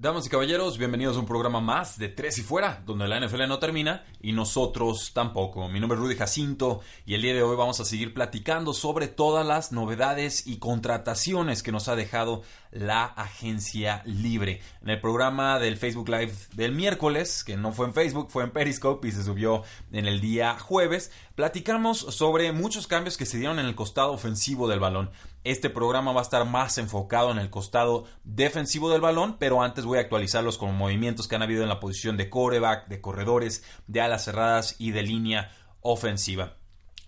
Damas y caballeros, bienvenidos a un programa más de Tres y Fuera, donde la NFL no termina y nosotros tampoco. Mi nombre es Rudy Jacinto y el día de hoy vamos a seguir platicando sobre todas las novedades y contrataciones que nos ha dejado la agencia libre. En el programa del Facebook Live del miércoles, que no fue en Facebook, fue en Periscope y se subió en el día jueves, platicamos sobre muchos cambios que se dieron en el costado ofensivo del balón. Este programa va a estar más enfocado en el costado defensivo del balón, pero antes voy a actualizarlos con movimientos que han habido en la posición de coreback, de corredores, de alas cerradas y de línea ofensiva.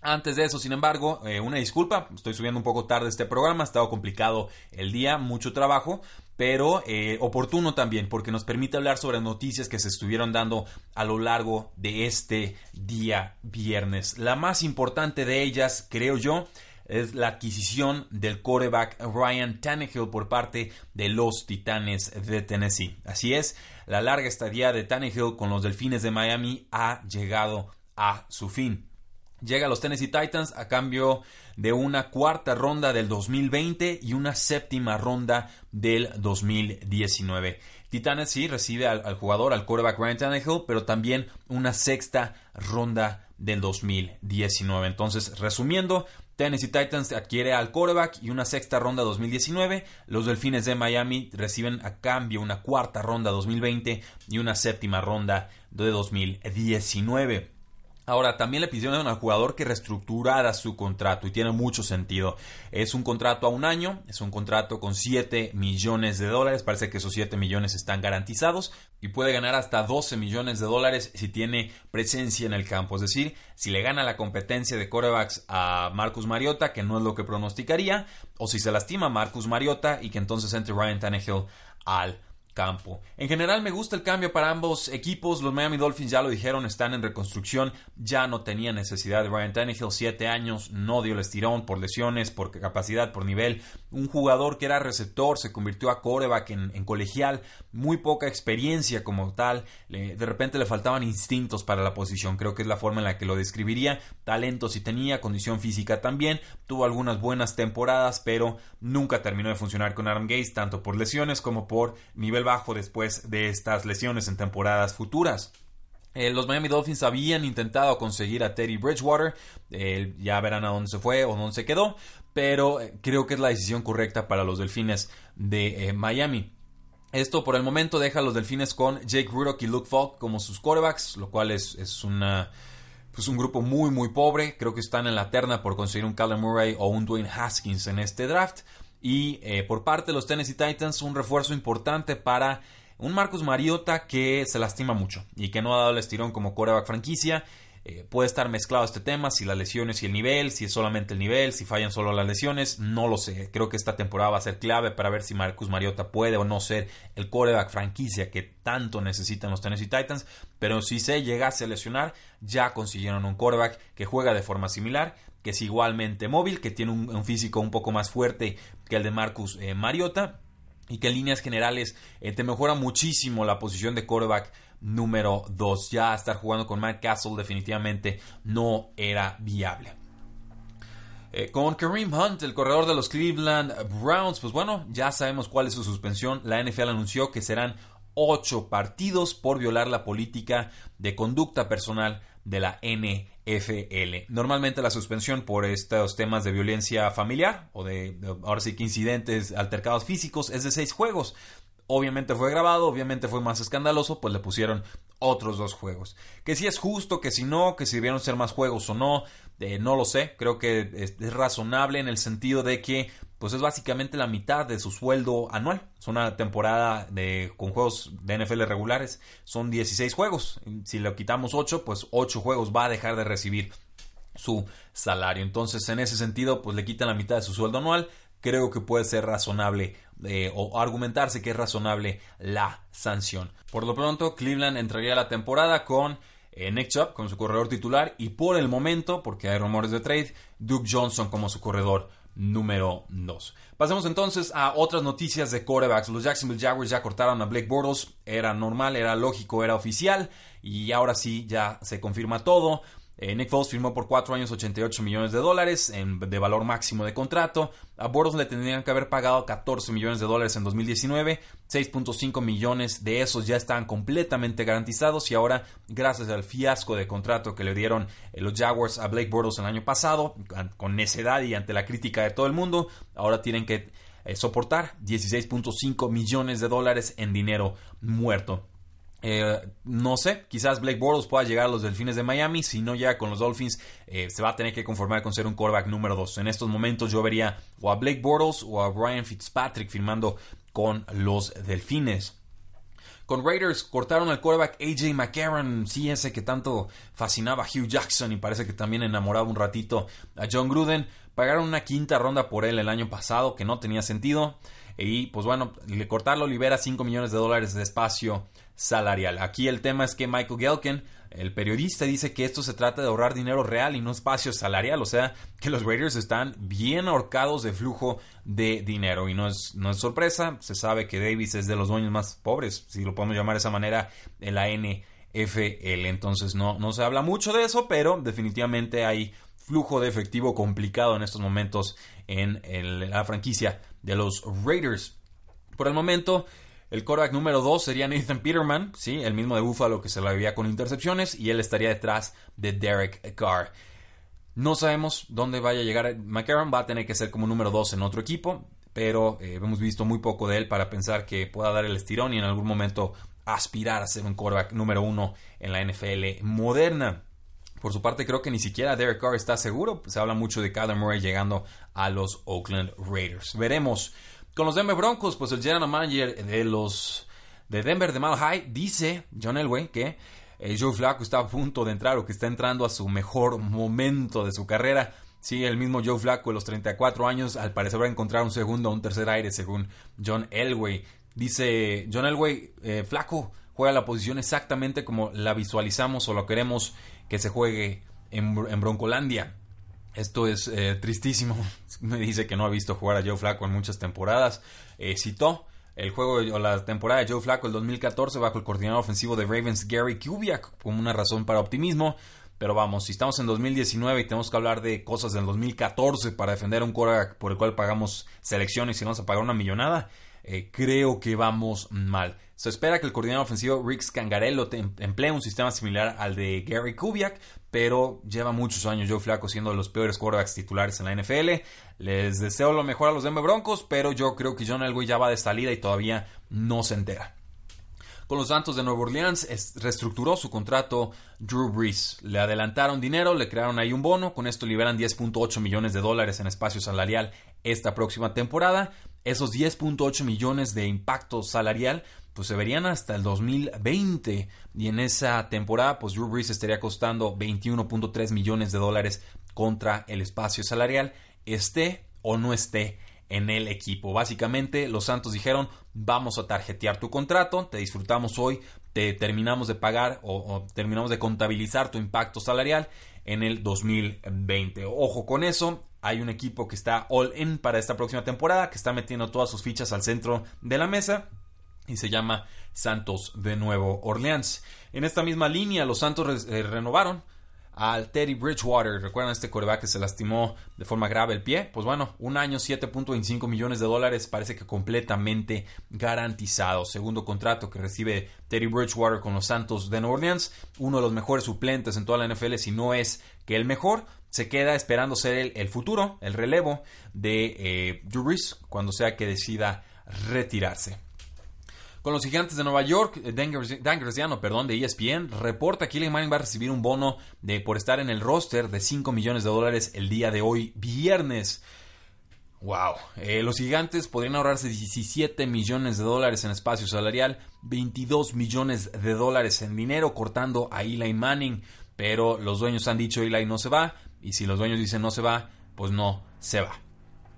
Antes de eso, sin embargo, eh, una disculpa, estoy subiendo un poco tarde este programa, ha estado complicado el día, mucho trabajo, pero eh, oportuno también, porque nos permite hablar sobre noticias que se estuvieron dando a lo largo de este día viernes. La más importante de ellas, creo yo, es la adquisición del coreback Ryan Tannehill por parte de los Titanes de Tennessee. Así es, la larga estadía de Tannehill con los Delfines de Miami ha llegado a su fin. Llega a los Tennessee Titans a cambio de una cuarta ronda del 2020 y una séptima ronda del 2019. Titanes sí recibe al, jugador, al coreback Ryan Tannehill, pero también una sexta ronda del 2019. Entonces, resumiendo, Tennessee Titans adquiere al quarterback y una sexta ronda 2019. Los Delfines de Miami reciben a cambio una cuarta ronda 2020 y una séptima ronda de 2019. Ahora, también le pidieron al jugador que reestructurara su contrato y tiene mucho sentido. Es un contrato a un año, es un contrato con 7 millones de dólares, parece que esos 7 millones están garantizados y puede ganar hasta 12 millones de dólares si tiene presencia en el campo. Es decir, si le gana la competencia de corebacks a Marcus Mariota, que no es lo que pronosticaría, o si se lastima Marcus Mariota y que entonces entre Ryan Tannehill al campo. En general me gusta el cambio para ambos equipos. Los Miami Dolphins ya lo dijeron, están en reconstrucción. Ya no tenía necesidad de Ryan Tannehill, 7 años, no dio el estirón por lesiones, por capacidad, por nivel. Un jugador que era receptor se convirtió a coreback en, colegial, muy poca experiencia como tal. de repente le faltaban instintos para la posición, creo que es la forma en la que lo describiría. Talento sí tenía, condición física también. Tuvo algunas buenas temporadas, pero nunca terminó de funcionar con Aaron Gates, tanto por lesiones como por nivel bajo después de estas lesiones en temporadas futuras. Eh, los Miami Dolphins habían intentado conseguir a Teddy Bridgewater, ya verán a dónde se fue o dónde se quedó, pero eh, creo que es la decisión correcta para los Delfines de eh, Miami. Esto por el momento deja a los Delfines con Jake Rudock y Luke Falk como sus quarterbacks, lo cual es, una, pues, un grupo muy muy pobre. Creo que están en la terna por conseguir un Callum Murray o un Dwayne Haskins en este draft. Y eh, por parte de los Tennessee Titans, un refuerzo importante para un Marcus Mariota que se lastima mucho y que no ha dado el estirón como coreback franquicia. Eh, puede estar mezclado este tema, si las lesiones y el nivel, si es solamente el nivel, si fallan solo las lesiones, no lo sé. Creo que esta temporada va a ser clave para ver si Marcus Mariota puede o no ser el coreback franquicia que tanto necesitan los Tennessee Titans, pero si se llegase a lesionar, ya consiguieron un coreback que juega de forma similar que es igualmente móvil, que tiene un, físico un poco más fuerte que el de Marcus eh, Mariota y que en líneas generales eh, te mejora muchísimo la posición de quarterback número 2. Ya estar jugando con Matt Castle definitivamente no era viable. Eh, con Kareem Hunt, el corredor de los Cleveland Browns, pues bueno, ya sabemos cuál es su suspensión. La NFL anunció que serán 8 partidos por violar la política de conducta personal de la NFL. FL. Normalmente la suspensión por estos temas de violencia familiar o de, ahora sí que incidentes altercados físicos es de seis juegos. Obviamente fue grabado, obviamente fue más escandaloso, pues le pusieron otros dos juegos. Que si es justo, que si no, que si debieron ser más juegos o no, eh, no lo sé. Creo que es razonable en el sentido de que pues es básicamente la mitad de su sueldo anual. Es una temporada de, con juegos de NFL regulares, son 16 juegos. Si le quitamos 8, pues 8 juegos va a dejar de recibir su salario. Entonces, en ese sentido, pues le quitan la mitad de su sueldo anual. Creo que puede ser razonable eh, o argumentarse que es razonable la sanción. Por lo pronto, Cleveland entraría a la temporada con eh, Nick Chubb como su corredor titular y por el momento, porque hay rumores de trade, Duke Johnson como su corredor número 2. Pasemos entonces a otras noticias de corebacks. Los Jacksonville Jaguars ya cortaron a Black Bortles. Era normal, era lógico, era oficial. Y ahora sí, ya se confirma todo. Eh, Nick Foles firmó por 4 años 88 millones de dólares de valor máximo de contrato. A Bortles le tendrían que haber pagado 14 millones de dólares en 2019. 6.5 millones de esos ya estaban completamente garantizados y ahora, gracias al fiasco de contrato que le dieron eh, los Jaguars a Blake Bortles el año pasado, con necedad y ante la crítica de todo el mundo, ahora tienen que eh, soportar 16.5 millones de dólares en dinero muerto. Eh, no sé, quizás Blake Bortles pueda llegar a los Delfines de Miami. Si no llega con los Dolphins, eh, se va a tener que conformar con ser un coreback número 2. En estos momentos yo vería o a Blake Bortles o a Brian Fitzpatrick firmando con los Delfines. Con Raiders cortaron al coreback... AJ McCarron, sí, ese que tanto fascinaba a Hugh Jackson y parece que también enamoraba un ratito a John Gruden. Pagaron una quinta ronda por él el año pasado, que no tenía sentido. Y pues bueno, cortarlo libera 5 millones de dólares de espacio salarial. Aquí el tema es que Michael Gelkin, el periodista, dice que esto se trata de ahorrar dinero real y no espacio salarial, o sea que los Raiders están bien ahorcados de flujo de dinero y no es, no es sorpresa, se sabe que Davis es de los dueños más pobres, si lo podemos llamar de esa manera, en la NFL, entonces no, no se habla mucho de eso, pero definitivamente hay flujo de efectivo complicado en estos momentos en la franquicia de los Raiders. Por el momento, el coreback número 2 sería Nathan Peterman, sí, el mismo de Buffalo que se la vivía con intercepciones, y él estaría detrás de Derek Carr. No sabemos dónde vaya a llegar. McCarron va a tener que ser como número 2 en otro equipo, pero eh, hemos visto muy poco de él para pensar que pueda dar el estirón y en algún momento aspirar a ser un coreback número 1 en la NFL moderna. Por su parte, creo que ni siquiera Derek Carr está seguro. Se habla mucho de Kyler Murray llegando a los Oakland Raiders. Veremos. Con los Denver Broncos, pues el general manager de los de Denver de Mal High dice, John Elway, que eh, Joe Flacco está a punto de entrar o que está entrando a su mejor momento de su carrera. Sí, el mismo Joe Flacco de los 34 años al parecer va a encontrar un segundo o un tercer aire según John Elway. Dice John Elway, flaco eh, Flacco juega la posición exactamente como la visualizamos o lo queremos que se juegue en Broncolandia. Esto es eh, tristísimo. Me dice que no ha visto jugar a Joe Flaco en muchas temporadas. Eh, citó el juego o la temporada de Joe Flaco el 2014 bajo el coordinador ofensivo de Ravens Gary Kubiak como una razón para optimismo. Pero vamos, si estamos en 2019 y tenemos que hablar de cosas del 2014 para defender un quarterback por el cual pagamos selecciones y vamos a pagar una millonada, eh, creo que vamos mal. Se espera que el coordinador ofensivo Rick Scangarello em-, emplee un sistema similar al de Gary Kubiak, pero lleva muchos años yo Flaco siendo de los peores quarterbacks titulares en la NFL. Les deseo lo mejor a los Denver Broncos, pero yo creo que John Elway ya va de salida y todavía no se entera. Con los Santos de Nueva Orleans reestructuró su contrato Drew Brees. Le adelantaron dinero, le crearon ahí un bono, con esto liberan 10.8 millones de dólares en espacio salarial esta próxima temporada esos 10.8 millones de impacto salarial pues se verían hasta el 2020 y en esa temporada pues Drew Brees estaría costando 21.3 millones de dólares contra el espacio salarial esté o no esté en el equipo. Básicamente los Santos dijeron vamos a tarjetear tu contrato, te disfrutamos hoy, te terminamos de pagar o terminamos de contabilizar tu impacto salarial en el 2020. Ojo con eso, hay un equipo que está all in para esta próxima temporada, que está metiendo todas sus fichas al centro de la mesa y se llama Santos de Nuevo Orleans. En esta misma línea, los Santos eh, renovaron al Teddy Bridgewater. ¿Recuerdan este coreback que se lastimó de forma grave el pie? Pues bueno, un año 7.25 millones de dólares parece que completamente garantizado. Segundo contrato que recibe Teddy Bridgewater con los Santos de New Orleans. Uno de los mejores suplentes en toda la NFL, si no es que el mejor se queda esperando ser el, futuro, el relevo de eh, cuando sea que decida retirarse. Con los gigantes de Nueva York, eh, Dan Graziano, perdón, de ESPN, reporta que Eli Manning va a recibir un bono de, por estar en el roster de 5 millones de dólares el día de hoy, viernes. Wow, eh, los gigantes podrían ahorrarse 17 millones de dólares en espacio salarial, 22 millones de dólares en dinero cortando a Eli Manning, pero los dueños han dicho Eli no se va, y si los dueños dicen no se va, pues no se va.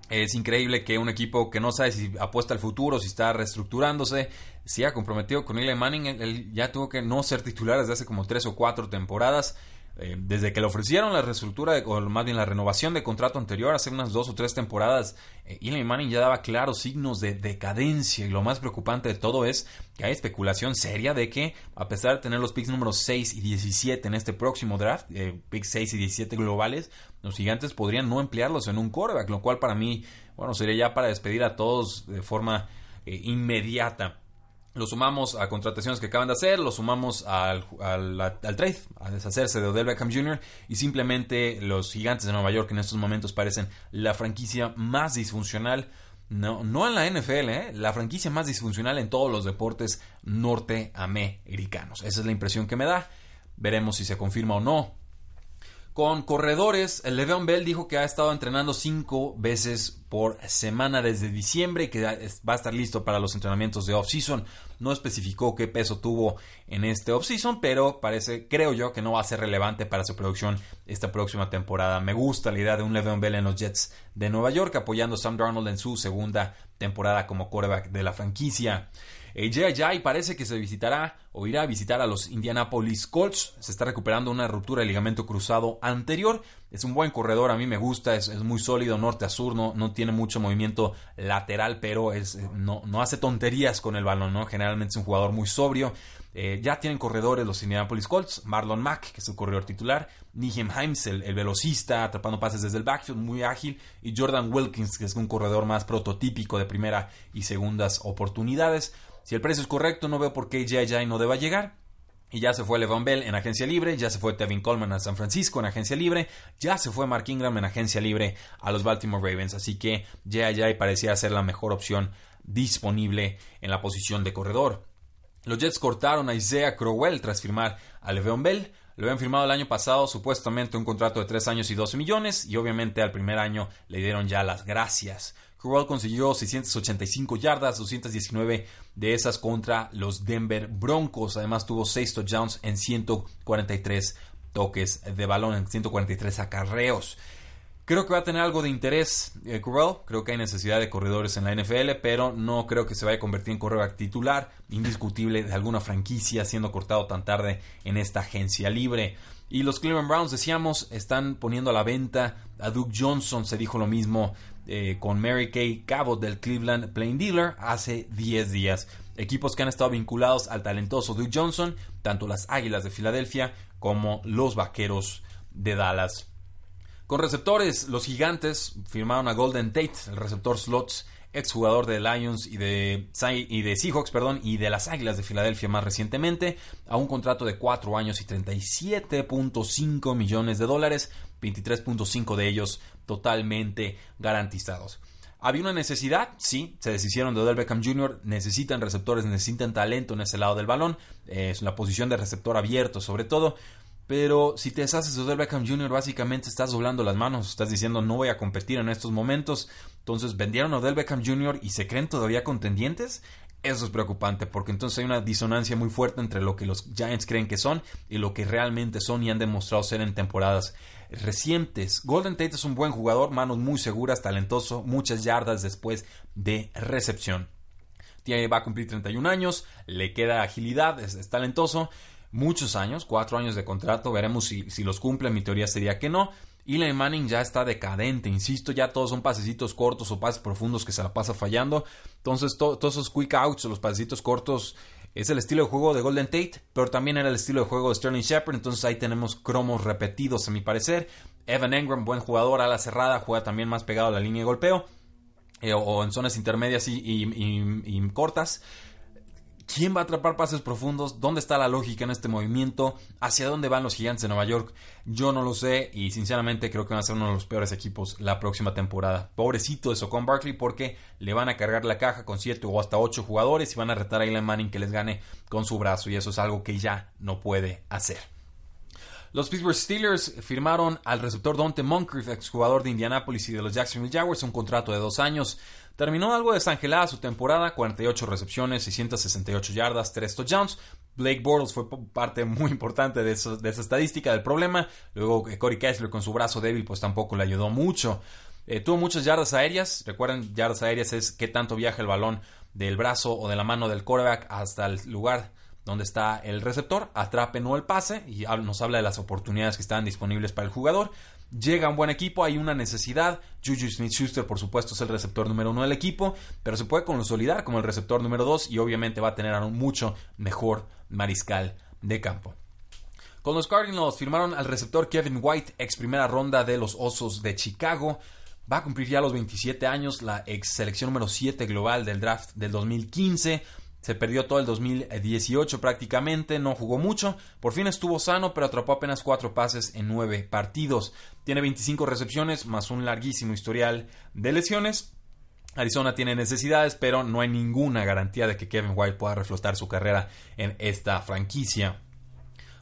Es increíble que un equipo que no sabe si apuesta al futuro, si está reestructurándose, si ha comprometido con Eli Manning. ya tuvo que no ser titular desde hace como tres o cuatro temporadas. Eh, desde que le ofrecieron la reestructura, de, o más bien la renovación de contrato anterior, hace unas dos o tres temporadas, eh, Manning ya daba claros signos de decadencia. Y lo más preocupante de todo es que hay especulación seria de que, a pesar de tener los picks números 6 y 17 en este próximo draft, pick eh, picks 6 y 17 globales, los gigantes podrían no emplearlos en un coreback lo cual para mí, bueno, sería ya para despedir a todos de forma eh, inmediata lo sumamos a contrataciones que acaban de hacer, lo sumamos al, trade, a deshacerse de Odell Beckham Jr. y simplemente los gigantes de Nueva York en estos momentos parecen la franquicia más disfuncional, no, no en la NFL, ¿eh? la franquicia más disfuncional en todos los deportes norteamericanos. Esa es la impresión que me da. Veremos si se confirma o no con corredores, Le'Veon Bell dijo que ha estado entrenando cinco veces por semana desde diciembre y que va a estar listo para los entrenamientos de off-season. No especificó qué peso tuvo en este off-season, pero parece, creo yo, que no va a ser relevante para su producción esta próxima temporada. Me gusta la idea de un Le'Veon Bell en los Jets de Nueva York, apoyando a Sam Darnold en su segunda temporada como quarterback de la franquicia. Jay eh, parece que se visitará o irá a visitar a los Indianapolis Colts. Se está recuperando una ruptura de ligamento cruzado anterior. Es un buen corredor, a mí me gusta, es, muy sólido norte a sur, no, tiene mucho movimiento lateral, pero es, eh, no, hace tonterías con el balón, ¿no? Generalmente es un jugador muy sobrio. Eh, ya tienen corredores los Indianapolis Colts, Marlon Mack, que es su corredor titular, Nihem Himes, el, el, velocista, atrapando pases desde el backfield, muy ágil, y Jordan Wilkins, que es un corredor más prototípico de primera y segundas oportunidades. Si el precio es correcto, no veo por qué J.I.J. no deba llegar. Y ya se fue Levan Bell en agencia libre, ya se fue Tevin Coleman a San Francisco en agencia libre, ya se fue Mark Ingram en agencia libre a los Baltimore Ravens. Así que J.I.J. parecía ser la mejor opción disponible en la posición de corredor. Los Jets cortaron a Isaiah Crowell tras firmar a Levon Bell. Lo habían firmado el año pasado supuestamente un contrato de 3 años y 12 millones y obviamente al primer año le dieron ya las gracias. Crowell consiguió 685 yardas, 219 de esas contra los Denver Broncos. Además tuvo 6 touchdowns en 143 toques de balón, en 143 acarreos. Creo que va a tener algo de interés eh, Creo que hay necesidad de corredores en la NFL, pero no creo que se vaya a convertir en corredor titular indiscutible de alguna franquicia siendo cortado tan tarde en esta agencia libre. Y los Cleveland Browns, decíamos, están poniendo a la venta a Duke Johnson. Se dijo lo mismo eh, con Mary Kay Cabot del Cleveland Plain Dealer hace 10 días. Equipos que han estado vinculados al talentoso Duke Johnson, tanto las Águilas de Filadelfia como los Vaqueros de Dallas. Con receptores, los gigantes firmaron a Golden Tate, el receptor slots exjugador de Lions y de, y de Seahawks perdón, y de las Águilas de Filadelfia más recientemente, a un contrato de 4 años y 37.5 millones de dólares, 23.5 de ellos totalmente garantizados. Había una necesidad, sí, se deshicieron de Odell Beckham Jr., necesitan receptores, necesitan talento en ese lado del balón, es una posición de receptor abierto sobre todo, pero si te deshaces de Beckham Jr., básicamente estás doblando las manos, estás diciendo no voy a competir en estos momentos. Entonces vendieron a Odell Beckham Jr. y se creen todavía contendientes. Eso es preocupante porque entonces hay una disonancia muy fuerte entre lo que los Giants creen que son y lo que realmente son y han demostrado ser en temporadas recientes. Golden Tate es un buen jugador, manos muy seguras, talentoso, muchas yardas después de recepción. va a cumplir 31 años, le queda agilidad, es talentoso muchos años, cuatro años de contrato, veremos si, los cumple, mi teoría sería que no. y Eli Manning ya está decadente, insisto, ya todos son pasecitos cortos o pases profundos que se la pasa fallando. Entonces, todos esos quick outs los pasecitos cortos es el estilo de juego de Golden Tate, pero también era el estilo de juego de Sterling Shepard. Entonces, ahí tenemos cromos repetidos, a mi parecer. Evan Engram, buen jugador, a la cerrada, juega también más pegado a la línea de golpeo. Eh, o en zonas intermedias y cortas quién va a atrapar pases profundos, dónde está la lógica en este movimiento, hacia dónde van los gigantes de Nueva York, yo no lo sé y sinceramente creo que van a ser uno de los peores equipos la próxima temporada. Pobrecito eso con Barkley porque le van a cargar la caja con 7 o hasta 8 jugadores y van a retar a Elon Manning que les gane con su brazo y eso es algo que ya no puede hacer. Los Pittsburgh Steelers firmaron al receptor Dante Moncrief, exjugador de Indianapolis y de los Jacksonville Jaguars, un contrato de dos años. Terminó algo desangelada su temporada, 48 recepciones, 668 yardas, 3 touchdowns. Blake Bortles fue parte muy importante de, esa estadística del problema. Luego eh, Corey Kessler con su brazo débil pues tampoco le ayudó mucho. Eh, tuvo muchas yardas aéreas. Recuerden, yardas aéreas es qué tanto viaja el balón del brazo o de la mano del quarterback hasta el lugar donde está el receptor. atrape o el pase y nos habla de las oportunidades que están disponibles para el jugador. Llega un buen equipo, hay una necesidad. Juju Smith Schuster, por supuesto, es el receptor número uno del equipo, pero se puede consolidar como el receptor número dos y obviamente va a tener a un mucho mejor mariscal de campo. Con los Cardinals firmaron al receptor Kevin White, ex primera ronda de los Osos de Chicago. Va a cumplir ya los 27 años, la ex selección número 7 global del draft del 2015. Se perdió todo el 2018 prácticamente, no jugó mucho, por fin estuvo sano, pero atrapó apenas cuatro pases en nueve partidos. Tiene 25 recepciones más un larguísimo historial de lesiones. Arizona tiene necesidades, pero no hay ninguna garantía de que Kevin White pueda reflotar su carrera en esta franquicia.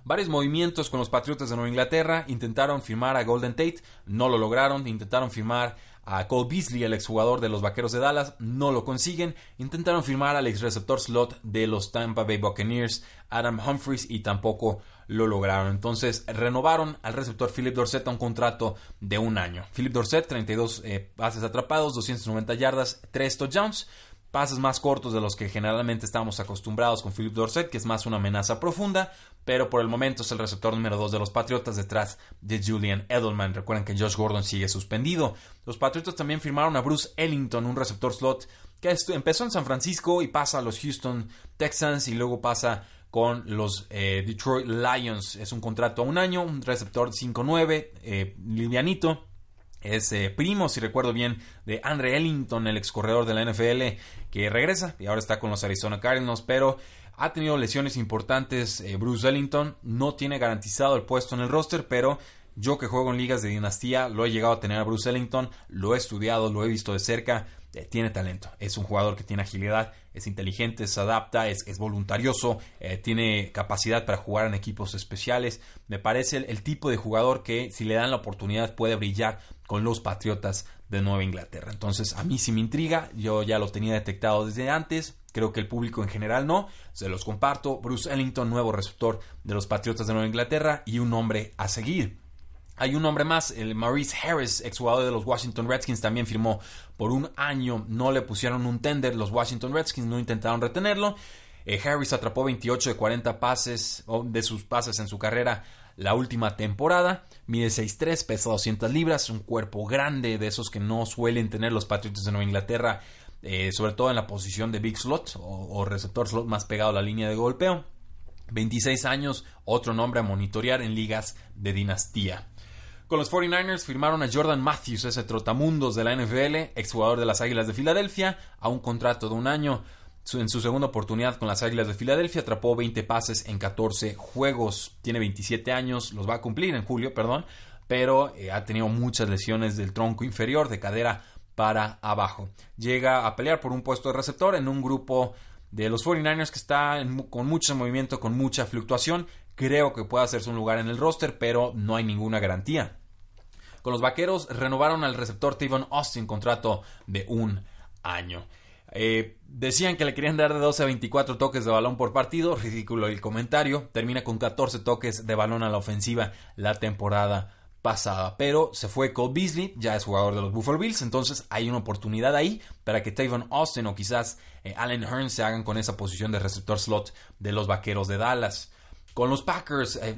Varios movimientos con los Patriotas de Nueva Inglaterra intentaron firmar a Golden Tate, no lo lograron, intentaron firmar a Cole Beasley, el exjugador de los Vaqueros de Dallas, no lo consiguen. Intentaron firmar al exreceptor slot de los Tampa Bay Buccaneers, Adam Humphries, y tampoco lo lograron. Entonces renovaron al receptor Philip Dorset a un contrato de un año. Philip Dorset, 32 eh, pases atrapados, 290 yardas, 3 touchdowns pases más cortos de los que generalmente estamos acostumbrados con Philip Dorset, que es más una amenaza profunda, pero por el momento es el receptor número 2 de los Patriotas detrás de Julian Edelman. Recuerden que Josh Gordon sigue suspendido. Los Patriotas también firmaron a Bruce Ellington, un receptor slot que empezó en San Francisco y pasa a los Houston Texans y luego pasa con los eh, Detroit Lions. Es un contrato a un año, un receptor 5-9, eh, livianito es eh, primo, si recuerdo bien, de Andre Ellington, el ex corredor de la NFL, que regresa y ahora está con los Arizona Cardinals, pero ha tenido lesiones importantes. Eh, Bruce Ellington no tiene garantizado el puesto en el roster, pero yo que juego en ligas de dinastía, lo he llegado a tener a Bruce Ellington, lo he estudiado, lo he visto de cerca, eh, tiene talento. Es un jugador que tiene agilidad, es inteligente, se adapta, es, voluntarioso, tiene capacidad para jugar en equipos especiales. Me parece el, tipo de jugador que si le dan la oportunidad puede brillar con los Patriotas de Nueva Inglaterra. Entonces a mí sí me intriga, yo ya lo tenía detectado desde antes, creo que el público en general no, se los comparto, Bruce Ellington, nuevo receptor de los Patriotas de Nueva Inglaterra y un hombre a seguir. Hay un hombre más, el Maurice Harris, exjugador de los Washington Redskins, también firmó por un año, no le pusieron un tender los Washington Redskins, no intentaron retenerlo. Eh, Harris atrapó 28 de 40 pases, de sus pases en su carrera la última temporada. Mide 6'3, pesa 200 libras, un cuerpo grande de esos que no suelen tener los Patriots de Nueva Inglaterra, eh, sobre todo en la posición de big slot o, o receptor slot más pegado a la línea de golpeo. 26 años, otro nombre a monitorear en ligas de dinastía. Con los 49ers firmaron a Jordan Matthews, ese trotamundos de la NFL, exjugador de las Águilas de Filadelfia, a un contrato de un año en su segunda oportunidad con las Águilas de Filadelfia atrapó 20 pases en 14 juegos. Tiene 27 años, los va a cumplir en julio, perdón, pero eh, ha tenido muchas lesiones del tronco inferior, de cadera para abajo. Llega a pelear por un puesto de receptor en un grupo de los 49ers que está con mucho movimiento, con mucha fluctuación. Creo que puede hacerse un lugar en el roster, pero no hay ninguna garantía. Con los vaqueros renovaron al receptor Tavon Austin contrato de un año. Eh, decían que le querían dar de 12 a 24 toques de balón por partido. Ridículo el comentario. Termina con 14 toques de balón a la ofensiva la temporada pasada. Pero se fue Cole Beasley, ya es jugador de los Buffalo Bills. Entonces hay una oportunidad ahí para que Tavon Austin o quizás eh, Allen Hearns se hagan con esa posición de receptor slot de los vaqueros de Dallas con los Packers. Eh,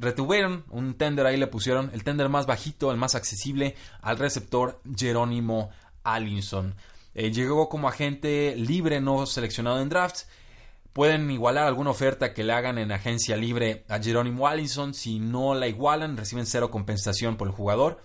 retuvieron un tender, ahí le pusieron el tender más bajito, el más accesible al receptor Jerónimo Allinson. Eh, llegó como agente libre, no seleccionado en drafts. Pueden igualar alguna oferta que le hagan en agencia libre a Jerónimo Allison. Si no la igualan, reciben cero compensación por el jugador.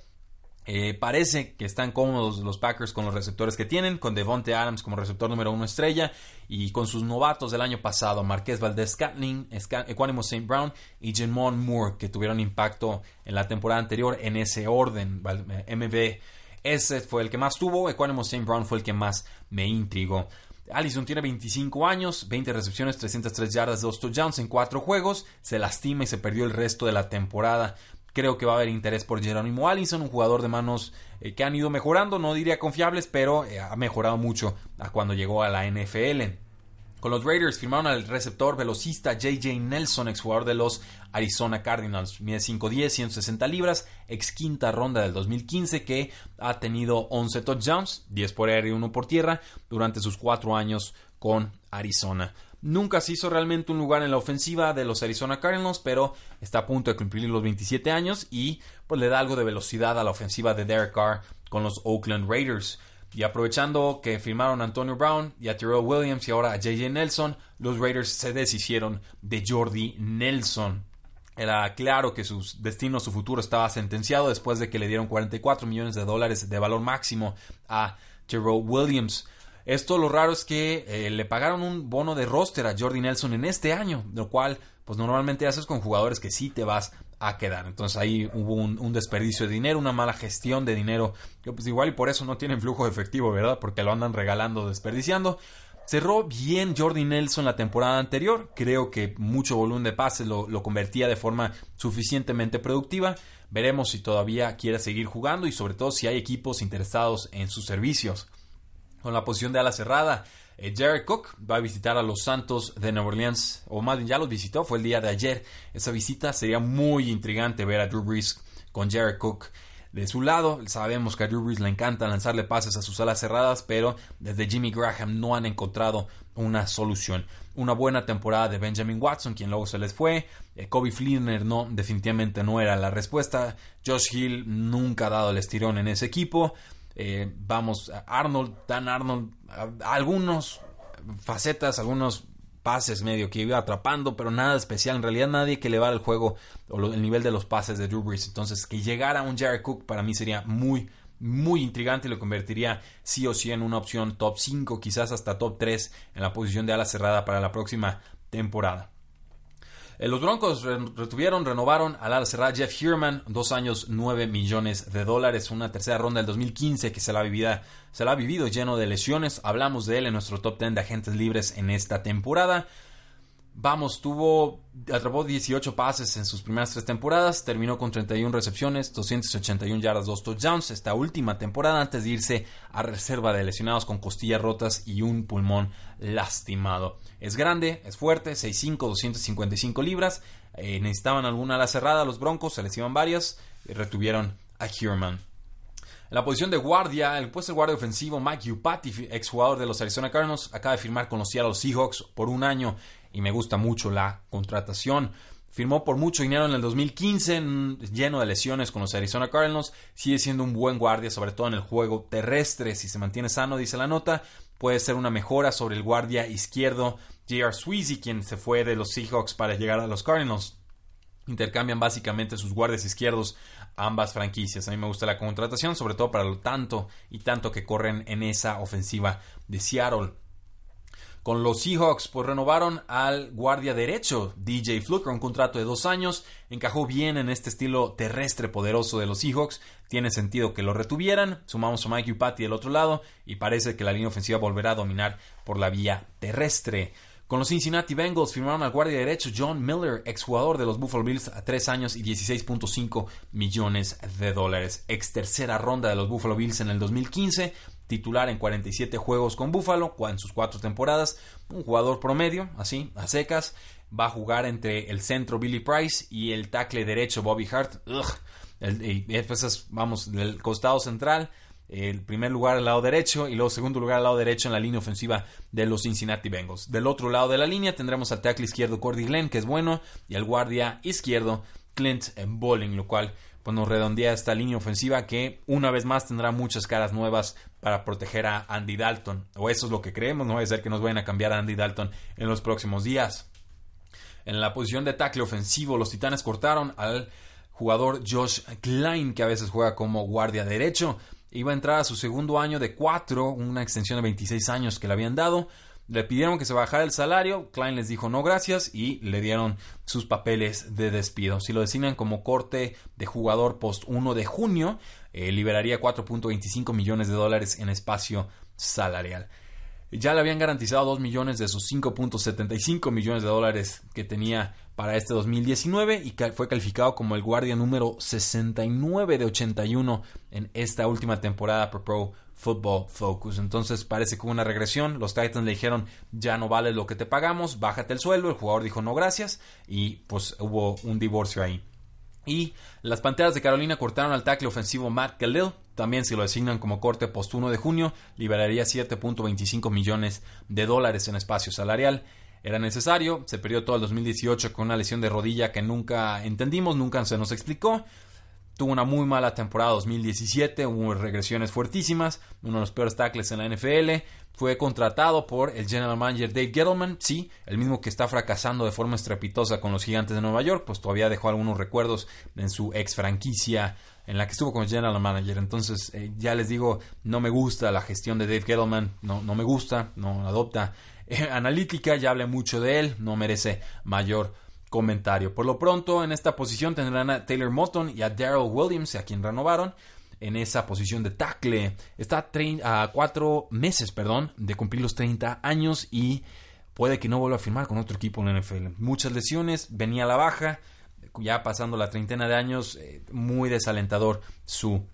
Eh, parece que están cómodos los Packers con los receptores que tienen, con Devonte Adams como receptor número uno estrella y con sus novatos del año pasado, Marqués Valdez Catlin, Ecuánimo St. Brown y Jamon Moore, que tuvieron impacto en la temporada anterior en ese orden. MB ese fue el que más tuvo. Equanimous St. Brown fue el que más me intrigó. Allison tiene 25 años, 20 recepciones, 303 yardas, 2 touchdowns en 4 juegos. Se lastima y se perdió el resto de la temporada. Creo que va a haber interés por Jerónimo Allison, un jugador de manos eh, que han ido mejorando, no diría confiables, pero eh, ha mejorado mucho a cuando llegó a la NFL. Con los Raiders firmaron al receptor velocista JJ Nelson, exjugador de los Arizona Cardinals. Mide 5'10, 160 libras, ex quinta ronda del 2015, que ha tenido 11 touchdowns, 10 por aire y 1 por tierra, durante sus 4 años con Arizona. Nunca se hizo realmente un lugar en la ofensiva de los Arizona Cardinals, pero está a punto de cumplir los 27 años y pues, le da algo de velocidad a la ofensiva de Derek Carr con los Oakland Raiders. Y aprovechando que firmaron a Antonio Brown y a Tyrell Williams y ahora a JJ Nelson, los Raiders se deshicieron de Jordi Nelson. Era claro que su destino, su futuro estaba sentenciado después de que le dieron 44 millones de dólares de valor máximo a Tyrell Williams. Esto lo raro es que eh, le pagaron un bono de roster a Jordi Nelson en este año, lo cual pues normalmente haces con jugadores que sí te vas a quedar. Entonces ahí hubo un, desperdicio de dinero, una mala gestión de dinero. Que pues igual y por eso no tienen flujo de efectivo, ¿verdad? Porque lo andan regalando, desperdiciando. Cerró bien Jordi Nelson la temporada anterior. Creo que mucho volumen de pases lo, lo, convertía de forma suficientemente productiva. Veremos si todavía quiere seguir jugando y sobre todo si hay equipos interesados en sus servicios. Con la posición de ala cerrada, eh, Jared Cook va a visitar a los Santos de Nueva Orleans, o más bien ya los visitó, fue el día de ayer. Esa visita sería muy intrigante ver a Drew Brees con Jared Cook de su lado. Sabemos que a Drew Brees le encanta lanzarle pases a sus alas cerradas, pero desde Jimmy Graham no han encontrado una solución. Una buena temporada de Benjamin Watson, quien luego se les fue. Eh, Kobe Flinner no, definitivamente no era la respuesta. Josh Hill nunca ha dado el estirón en ese equipo. Eh, vamos, Arnold, Dan Arnold, algunos facetas, algunos pases medio que iba atrapando, pero nada especial. En realidad nadie que elevara el juego o el nivel de los pases de Drew Brees. Entonces, que llegara un Jared Cook para mí sería muy, muy intrigante y lo convertiría sí o sí en una opción top 5, quizás hasta top 3 en la posición de ala cerrada para la próxima temporada. Eh, los Broncos retuvieron, renovaron al ala cerrada Jeff Heerman, dos años, nueve millones de dólares, una tercera ronda del 2015 que se la, vivido, se la ha vivido lleno de lesiones. Hablamos de él en nuestro top Ten de agentes libres en esta temporada. Vamos tuvo, atrapó 18 pases en sus primeras tres temporadas, terminó con 31 recepciones, 281 yardas, 2 touchdowns esta última temporada antes de irse a reserva de lesionados con costillas rotas y un pulmón lastimado. Es grande, es fuerte, 6'5, 255 libras. Eh, necesitaban alguna ala cerrada los Broncos, se les iban varias, y eh, retuvieron a Huerman. la posición de guardia, el puesto de guardia ofensivo, Mike ex exjugador de los Arizona Cardinals, acaba de firmar con los Seattle Seahawks por un año y me gusta mucho la contratación. Firmó por mucho dinero en el 2015, lleno de lesiones con los Arizona Cardinals. Sigue siendo un buen guardia, sobre todo en el juego terrestre. Si se mantiene sano, dice la nota, puede ser una mejora sobre el guardia izquierdo J.R. Sweezy, quien se fue de los Seahawks para llegar a los Cardinals. Intercambian básicamente sus guardias izquierdos ambas franquicias. A mí me gusta la contratación, sobre todo para lo tanto y tanto que corren en esa ofensiva de Seattle. Con los Seahawks, pues renovaron al guardia derecho, DJ Fluker, un contrato de dos años. Encajó bien en este estilo terrestre poderoso de los Seahawks. Tiene sentido que lo retuvieran. Sumamos a Mike Patty del otro lado y parece que la línea ofensiva volverá a dominar por la vía terrestre. Con los Cincinnati Bengals firmaron al guardia derecho John Miller, exjugador de los Buffalo Bills, a tres años y 16.5 millones de dólares. Ex tercera ronda de los Buffalo Bills en el 2015 titular en 47 juegos con Buffalo, en sus cuatro temporadas, un jugador promedio, así, a secas, va a jugar entre el centro Billy Price y el tackle derecho Bobby Hart. Pues vamos, del costado central, el primer lugar al lado derecho y luego segundo lugar al lado derecho en la línea ofensiva de los Cincinnati Bengals. Del otro lado de la línea tendremos al tackle izquierdo Cordy Glenn, que es bueno, y al guardia izquierdo en bowling, lo cual pues, nos redondea esta línea ofensiva que una vez más tendrá muchas caras nuevas para proteger a Andy Dalton. O eso es lo que creemos, no va a ser que nos vayan a cambiar a Andy Dalton en los próximos días. En la posición de tackle ofensivo, los Titanes cortaron al jugador Josh Klein, que a veces juega como guardia derecho. Iba a entrar a su segundo año de 4, una extensión de 26 años que le habían dado. Le pidieron que se bajara el salario, Klein les dijo no gracias y le dieron sus papeles de despido. Si lo designan como corte de jugador post 1 de junio, eh, liberaría 4.25 millones de dólares en espacio salarial ya le habían garantizado 2 millones de sus 5.75 millones de dólares que tenía para este 2019 y fue calificado como el guardia número 69 de 81 en esta última temporada por Pro Football Focus. Entonces parece que una regresión, los Titans le dijeron ya no vale lo que te pagamos, bájate el sueldo, el jugador dijo no gracias y pues hubo un divorcio ahí. Y las Panteras de Carolina cortaron al tackle ofensivo Matt Khalil. También se lo designan como corte post 1 de junio, liberaría 7.25 millones de dólares en espacio salarial. Era necesario, se perdió todo el 2018 con una lesión de rodilla que nunca entendimos, nunca se nos explicó tuvo una muy mala temporada 2017, hubo regresiones fuertísimas, uno de los peores tackles en la NFL, fue contratado por el general manager Dave Gettleman, sí, el mismo que está fracasando de forma estrepitosa con los Gigantes de Nueva York, pues todavía dejó algunos recuerdos en su ex franquicia en la que estuvo como general manager. Entonces, eh, ya les digo, no me gusta la gestión de Dave Gettleman, no, me gusta, no adopta eh, analítica, ya hablé mucho de él, no merece mayor comentario. Por lo pronto, en esta posición tendrán a Taylor Moton y a Daryl Williams, a quien renovaron. En esa posición de tackle está a cuatro meses perdón, de cumplir los 30 años y puede que no vuelva a firmar con otro equipo en la NFL. Muchas lesiones, venía a la baja, ya pasando la treintena de años, eh, muy desalentador su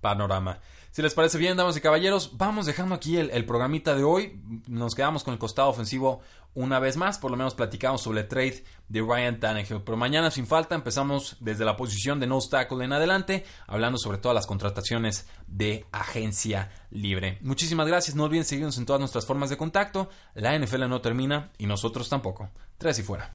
panorama. Si les parece bien, damas y caballeros, vamos dejando aquí el, programita de hoy. Nos quedamos con el costado ofensivo una vez más. Por lo menos platicamos sobre el trade de Ryan Tannehill. Pero mañana, sin falta, empezamos desde la posición de no obstáculo en adelante, hablando sobre todas las contrataciones de agencia libre. Muchísimas gracias. No olviden seguirnos en todas nuestras formas de contacto. La NFL no termina y nosotros tampoco. Tres y fuera.